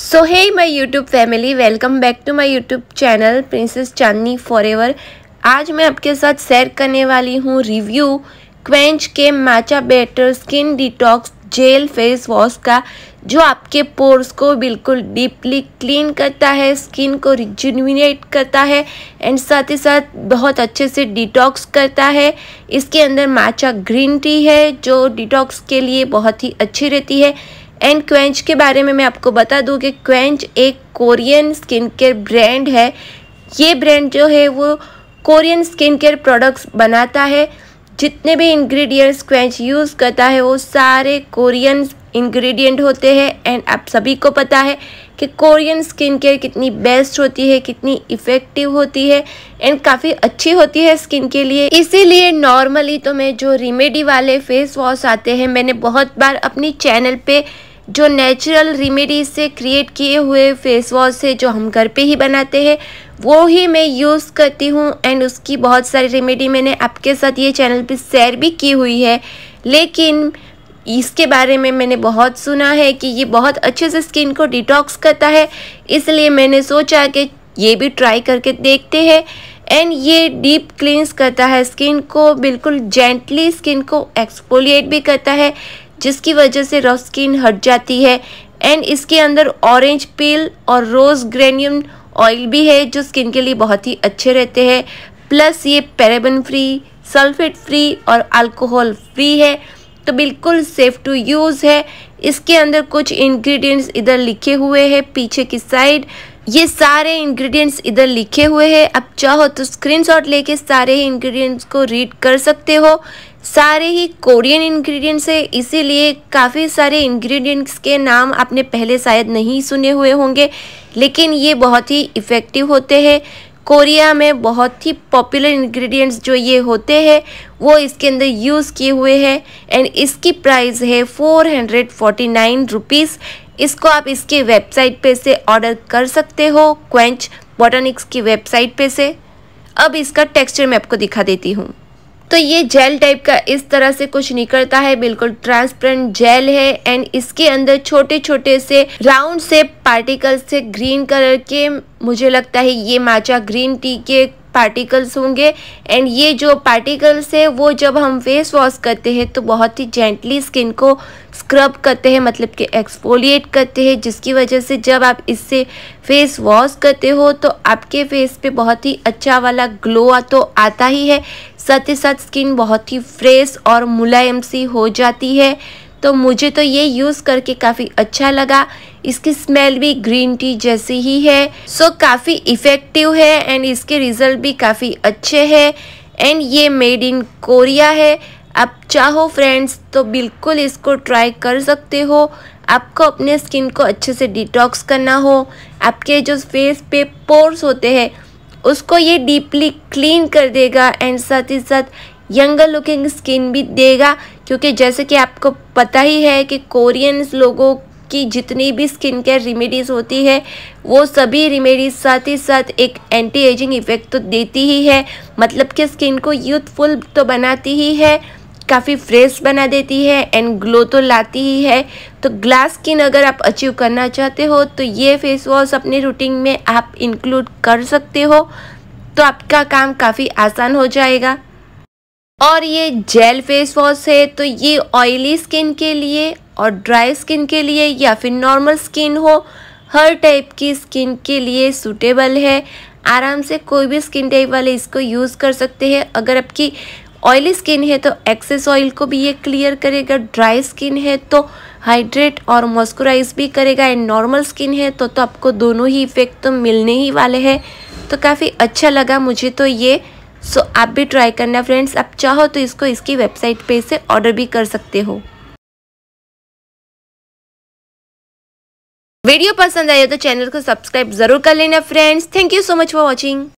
so hey my YouTube family welcome back to my YouTube channel princess Chandni ever आज मैं आपके साथ share करने वाली हूँ रिव्यू क्वेंच के matcha better skin detox gel face wash का जो आपके पोर्स को बिल्कुल डीपली क्लीन करता है स्किन को रिजुविनेट करता है एंड साथ ही साथ बहुत अच्छे से डिटॉक्स करता है इसके अंदर माचा ग्रीन टी है जो डिटॉक्स के लिए बहुत ही अच्छी रहती है एंड क्वेंच के बारे में मैं आपको बता दूँ कि क्वेंच एक कोरियन स्किन केयर ब्रांड है ये ब्रांड जो है वो कोरियन स्किन केयर प्रोडक्ट्स बनाता है जितने भी इंग्रेडिएंट्स क्वेंच यूज़ करता है वो सारे कोरियन इंग्रेडिएंट होते हैं एंड आप सभी को पता है कि कोरियन स्किन केयर कितनी बेस्ट होती है कितनी इफ़ेक्टिव होती है एंड काफ़ी अच्छी होती है स्किन के लिए इसीलिए नॉर्मली तो मैं जो रिमेडी वाले फेस वॉश आते हैं मैंने बहुत बार अपनी चैनल पर जो नेचुरल रिमेडी से क्रिएट किए हुए फेस वॉश है जो हम घर पे ही बनाते हैं वो ही मैं यूज़ करती हूँ एंड उसकी बहुत सारी रेमेडी मैंने आपके साथ ये चैनल पे शेयर भी की हुई है लेकिन इसके बारे में मैंने बहुत सुना है कि ये बहुत अच्छे से स्किन को डिटॉक्स करता है इसलिए मैंने सोचा कि ये भी ट्राई करके देखते हैं एंड ये डीप क्लींस करता है स्किन को बिल्कुल जेंटली स्किन को एक्सपोलिएट भी करता है जिसकी वजह से रफ स्किन हट जाती है एंड इसके अंदर ऑरेंज पील और रोज़ ग्रेन्यूम ऑयल भी है जो स्किन के लिए बहुत ही अच्छे रहते हैं प्लस ये पैराबन फ्री सल्फेट फ्री और अल्कोहल फ्री है तो बिल्कुल सेफ़ टू यूज़ है इसके अंदर कुछ इंग्रेडिएंट्स इधर लिखे हुए हैं पीछे की साइड ये सारे इंग्रेडिएंट्स इधर लिखे हुए हैं आप चाहो तो स्क्रीनशॉट लेके सारे इंग्रेडिएंट्स को रीड कर सकते हो सारे ही कोरियन इंग्रेडिएंट्स है इसीलिए काफ़ी सारे इंग्रेडिएंट्स के नाम आपने पहले शायद नहीं सुने हुए होंगे लेकिन ये बहुत ही इफ़ेक्टिव होते हैं कोरिया में बहुत ही पॉपुलर इंग्रेडिएंट्स जो ये होते हैं वो इसके अंदर यूज़ किए हुए हैं एंड इसकी प्राइस है फोर हंड्रेड नाइन रुपीज़ इसको आप इसके वेबसाइट पे से ऑर्डर कर सकते हो क्वेंच बॉटनिक्स की वेबसाइट पे से अब इसका टेक्सचर मैं आपको दिखा देती हूँ तो ये जेल टाइप का इस तरह से कुछ निकलता है बिल्कुल ट्रांसपेरेंट जेल है एंड इसके अंदर छोटे छोटे से राउंड से पार्टिकल्स से ग्रीन कलर के मुझे लगता है ये माचा ग्रीन टी के पार्टिकल्स होंगे एंड ये जो पार्टिकल्स है वो जब हम फेस वॉश करते हैं तो बहुत ही जेंटली स्किन को स्क्रब करते हैं मतलब कि एक्सफोलिएट करते हैं जिसकी वजह से जब आप इससे फेस वॉश करते हो तो आपके फेस पे बहुत ही अच्छा वाला ग्लो तो आता ही है साथ ही साथ स्किन बहुत ही फ्रेश और मुलायम सी हो जाती है तो मुझे तो ये यूज़ करके काफ़ी अच्छा लगा इसकी स्मेल भी ग्रीन टी जैसी ही है सो so, काफ़ी इफ़ेक्टिव है एंड इसके रिज़ल्ट भी काफ़ी अच्छे हैं एंड ये मेड इन कोरिया है आप चाहो फ्रेंड्स तो बिल्कुल इसको ट्राई कर सकते हो आपको अपने स्किन को अच्छे से डिटॉक्स करना हो आपके जो फेस पे पोर्स होते हैं उसको ये डीपली क्लीन कर देगा एंड साथ ही साथ यंगर लुकिंग स्किन भी देगा क्योंकि जैसे कि आपको पता ही है कि कोरियंस लोगों की जितनी भी स्किन केयर रिमेडीज़ होती है वो सभी रिमेडीज़ साथ ही साथ एक एंटी एजिंग इफ़ेक्ट तो देती ही है मतलब कि स्किन को यूथफुल तो बनाती ही है काफ़ी फ्रेश बना देती है एंड ग्लो तो लाती ही है तो ग्लास स्किन अगर आप अचीव करना चाहते हो तो ये फेस वॉश अपने रूटीन में आप इंक्लूड कर सकते हो तो आपका काम काफ़ी आसान हो जाएगा और ये जेल फेस वॉश है तो ये ऑयली स्किन के लिए और ड्राई स्किन के लिए या फिर नॉर्मल स्किन हो हर टाइप की स्किन के लिए सूटेबल है आराम से कोई भी स्किन टाइप वाले इसको यूज़ कर सकते हैं अगर आपकी ऑयली स्किन है तो एक्सेस ऑयल को भी ये क्लियर करेगा ड्राई स्किन है तो हाइड्रेट और मॉस्कुराइज भी करेगा एंड नॉर्मल स्किन है तो तो आपको दोनों ही इफ़ेक्ट तो मिलने ही वाले हैं तो काफ़ी अच्छा लगा मुझे तो ये सो so, आप भी ट्राई करना फ्रेंड्स आप चाहो तो इसको इसकी वेबसाइट पे से ऑर्डर भी कर सकते हो वीडियो पसंद आए तो चैनल को सब्सक्राइब जरूर कर लेना friends thank you so much for watching